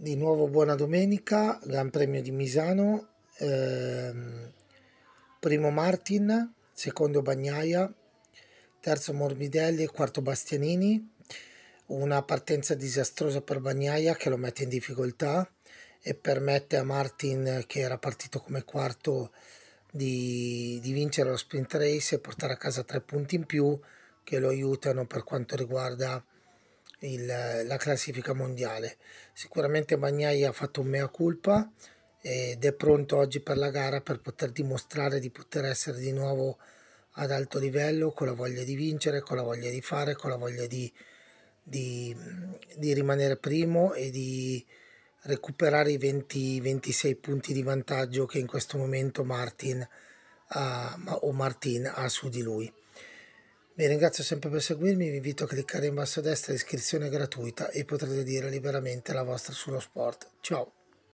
di nuovo buona domenica, Gran Premio di Misano, ehm, primo Martin, secondo Bagnaia, terzo Morbidelli e quarto Bastianini, una partenza disastrosa per Bagnaia che lo mette in difficoltà e permette a Martin che era partito come quarto di, di vincere lo sprint race e portare a casa tre punti in più che lo aiutano per quanto riguarda il, la classifica mondiale. Sicuramente Bagnai ha fatto un mea culpa ed è pronto oggi per la gara per poter dimostrare di poter essere di nuovo ad alto livello, con la voglia di vincere, con la voglia di fare, con la voglia di, di, di rimanere primo e di recuperare i 20, 26 punti di vantaggio che in questo momento Martin ha, o Martin ha su di lui. Vi ringrazio sempre per seguirmi, vi invito a cliccare in basso a destra iscrizione gratuita e potrete dire liberamente la vostra sullo sport. Ciao!